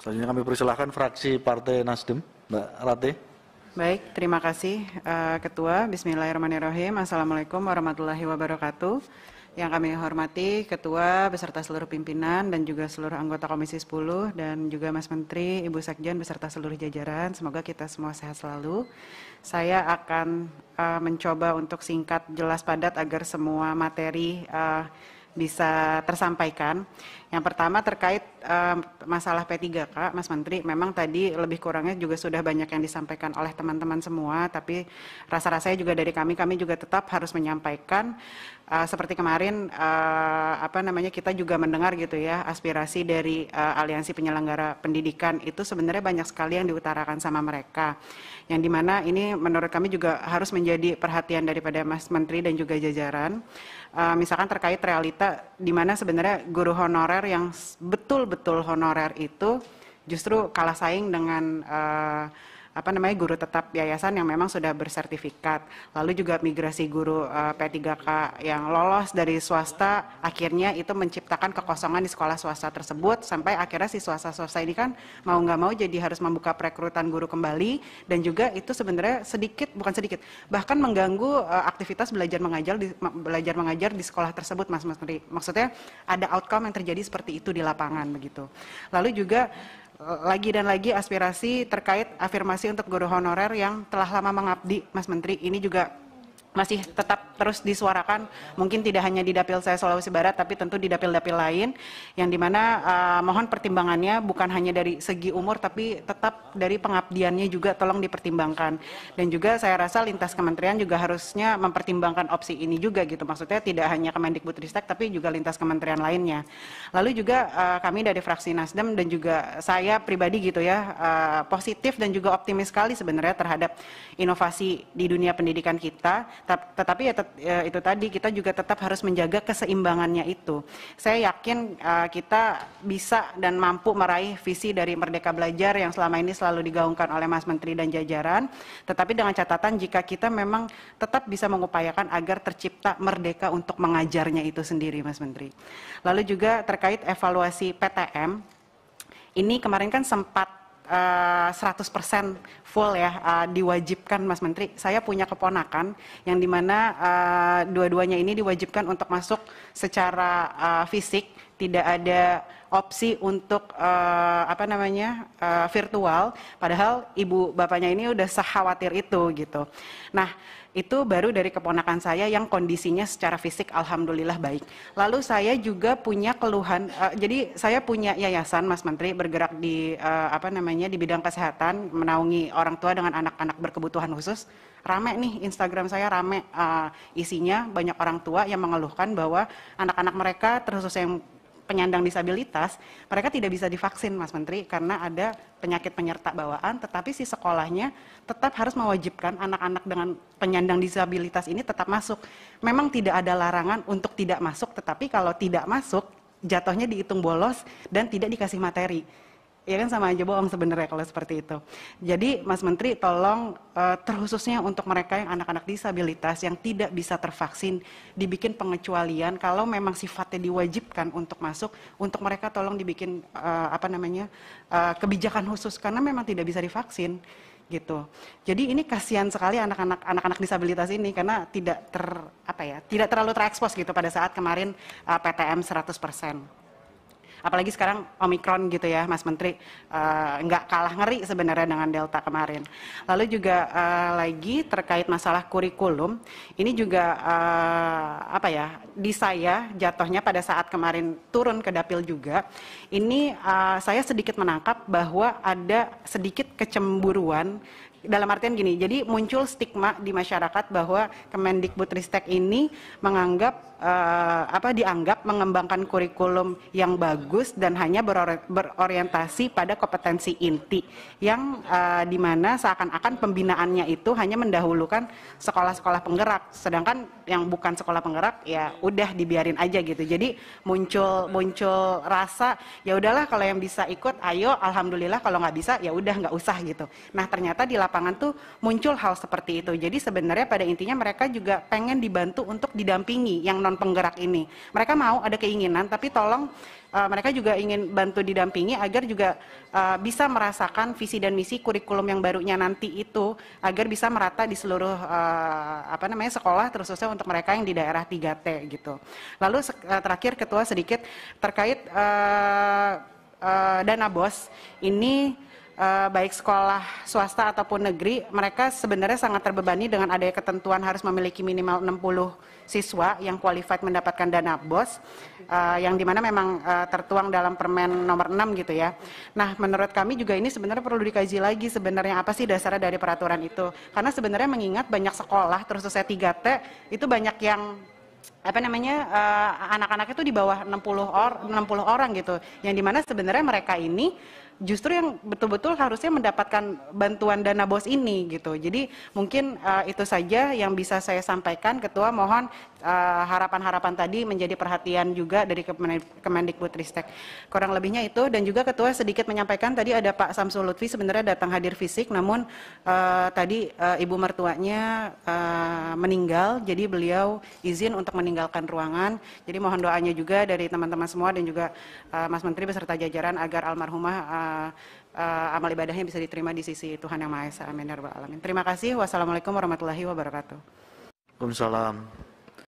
Selanjutnya kami persilahkan fraksi Partai Nasdem, Mbak Rate. Baik, terima kasih uh, Ketua. Bismillahirrahmanirrahim. Assalamualaikum warahmatullahi wabarakatuh. Yang kami hormati Ketua beserta seluruh pimpinan dan juga seluruh anggota Komisi 10 dan juga Mas Menteri, Ibu Sekjen beserta seluruh jajaran. Semoga kita semua sehat selalu. Saya akan uh, mencoba untuk singkat, jelas, padat agar semua materi uh, bisa tersampaikan. Yang pertama terkait uh, masalah P3K, Mas Menteri, memang tadi lebih kurangnya juga sudah banyak yang disampaikan oleh teman-teman semua, tapi rasa-rasanya juga dari kami, kami juga tetap harus menyampaikan uh, seperti kemarin uh, apa namanya kita juga mendengar gitu ya aspirasi dari uh, aliansi penyelenggara pendidikan itu sebenarnya banyak sekali yang diutarakan sama mereka. Yang dimana ini menurut kami juga harus menjadi perhatian daripada Mas Menteri dan juga jajaran. Uh, misalkan terkait realita kita di mana sebenarnya guru honorer yang betul-betul honorer itu justru kalah saing dengan uh, apa namanya guru tetap yayasan yang memang sudah bersertifikat. Lalu juga migrasi guru uh, eh, P3K yang lolos dari swasta akhirnya itu menciptakan kekosongan di sekolah swasta tersebut sampai akhirnya si swasta-swasta ini kan mau nggak mau jadi harus membuka perekrutan guru kembali dan juga itu sebenarnya sedikit bukan sedikit bahkan mengganggu uh, aktivitas belajar mengajar di belajar mengajar di sekolah tersebut Mas mas Maksudnya ada outcome yang terjadi seperti itu di lapangan begitu. Lalu juga lagi dan lagi aspirasi terkait afirmasi untuk guru honorer yang telah lama mengabdi, Mas Menteri. Ini juga masih tetap terus disuarakan mungkin tidak hanya di dapil saya Sulawesi Barat tapi tentu di dapil-dapil lain yang dimana uh, mohon pertimbangannya bukan hanya dari segi umur tapi tetap dari pengabdiannya juga tolong dipertimbangkan dan juga saya rasa lintas kementerian juga harusnya mempertimbangkan opsi ini juga gitu maksudnya tidak hanya Kemendikbudristek tapi juga lintas kementerian lainnya lalu juga uh, kami dari fraksi Nasdem dan juga saya pribadi gitu ya uh, positif dan juga optimis sekali sebenarnya terhadap inovasi di dunia pendidikan kita tetapi ya, ya, itu tadi kita juga tetap harus menjaga keseimbangannya itu. Saya yakin eh, kita bisa dan mampu meraih visi dari Merdeka Belajar yang selama ini selalu digaungkan oleh Mas Menteri dan jajaran, tetapi dengan catatan jika kita memang tetap bisa mengupayakan agar tercipta merdeka untuk mengajarnya itu sendiri Mas Menteri. Lalu juga terkait evaluasi PTM ini kemarin kan sempat Eh, seratus 100% full ya eh, diwajibkan Mas Menteri. Saya punya keponakan yang dimana uh, eh, dua-duanya ini diwajibkan untuk masuk secara fisik tidak ada opsi untuk uh, apa namanya uh, virtual padahal ibu bapaknya ini udah sekhawatir itu gitu nah itu baru dari keponakan saya yang kondisinya secara fisik alhamdulillah baik lalu saya juga punya keluhan uh, jadi saya punya yayasan mas menteri bergerak di uh, apa namanya di bidang kesehatan menaungi orang tua dengan anak-anak berkebutuhan khusus rame nih Instagram saya rame uh, isinya banyak orang tua yang mengeluhkan bahwa anak-anak mereka terkhusus yang penyandang disabilitas, mereka tidak bisa divaksin, Mas Menteri, karena ada penyakit penyerta bawaan, tetapi si sekolahnya tetap harus mewajibkan anak-anak dengan penyandang disabilitas ini tetap masuk. Memang tidak ada larangan untuk tidak masuk, tetapi kalau tidak masuk, jatuhnya dihitung bolos dan tidak dikasih materi ya kan sama aja bohong sebenarnya kalau seperti itu. Jadi Mas Menteri tolong uh, terkhususnya untuk mereka yang anak-anak disabilitas yang tidak bisa tervaksin dibikin pengecualian kalau memang sifatnya diwajibkan untuk masuk untuk mereka tolong dibikin uh, apa namanya uh, kebijakan khusus karena memang tidak bisa divaksin gitu. Jadi ini kasihan sekali anak-anak anak-anak disabilitas ini karena tidak ter apa ya, tidak terlalu terekspos gitu pada saat kemarin uh, PTM 100% apalagi sekarang omikron gitu ya Mas Menteri uh, kalah ngeri sebenarnya dengan delta kemarin lalu juga uh, lagi terkait masalah kurikulum ini juga uh, apa ya di saya jatuhnya pada saat kemarin turun ke dapil juga ini uh, saya sedikit menangkap bahwa ada sedikit kecemburuan dalam artian gini, jadi muncul stigma di masyarakat bahwa Kemendikbudristek ini menganggap uh, apa dianggap mengembangkan kurikulum yang bagus dan hanya beror berorientasi pada kompetensi inti yang uh, eh, dimana seakan-akan pembinaannya itu hanya mendahulukan sekolah-sekolah penggerak, sedangkan yang bukan sekolah penggerak ya udah dibiarin aja gitu. Jadi muncul muncul rasa ya udahlah kalau yang bisa ikut ayo, alhamdulillah kalau nggak bisa ya udah nggak usah gitu. Nah ternyata di lapangan tuh muncul hal seperti itu. Jadi sebenarnya pada intinya mereka juga pengen dibantu untuk didampingi yang non penggerak ini. Mereka mau ada keinginan tapi tolong uh, mereka juga ingin bantu didampingi agar juga uh, bisa merasakan visi dan misi kurikulum yang barunya nanti itu agar bisa merata di seluruh uh, apa namanya sekolah terususnya untuk mereka yang di daerah 3T gitu. Lalu uh, terakhir ketua sedikit terkait uh, uh, dana bos ini Eh, baik sekolah swasta ataupun negeri, mereka sebenarnya sangat terbebani dengan adanya ketentuan harus memiliki minimal 60 siswa yang qualified mendapatkan dana BOS, eh, yang dimana memang eh, tertuang dalam Permen Nomor 6 gitu ya. Nah, menurut kami juga ini sebenarnya perlu dikaji lagi sebenarnya apa sih dasarnya dari peraturan itu, karena sebenarnya mengingat banyak sekolah terus saya 3T itu banyak yang apa namanya eh, anak-anak uh, itu di bawah 60 or 60 orang gitu yang dimana sebenarnya mereka ini justru yang betul-betul harusnya mendapatkan bantuan dana bos ini gitu. Jadi mungkin uh, itu saja yang bisa saya sampaikan Ketua mohon eh, harapan-harapan uh, tadi menjadi perhatian juga dari Kemendikbudristek. Kurang lebihnya itu dan juga Ketua sedikit menyampaikan tadi ada Pak Samsul Lutfi sebenarnya datang hadir fisik namun uh, tadi uh, ibu mertuanya uh, meninggal jadi beliau izin untuk meninggalkan ruangan. Jadi mohon doanya juga dari teman-teman semua dan juga uh, Mas Menteri beserta jajaran agar almarhumah uh, uh, amal ibadahnya bisa diterima di sisi Tuhan Yang Maha Esa. Amin. Ya Alamin. Terima kasih. Wassalamualaikum warahmatullahi wabarakatuh. Waalaikumsalam.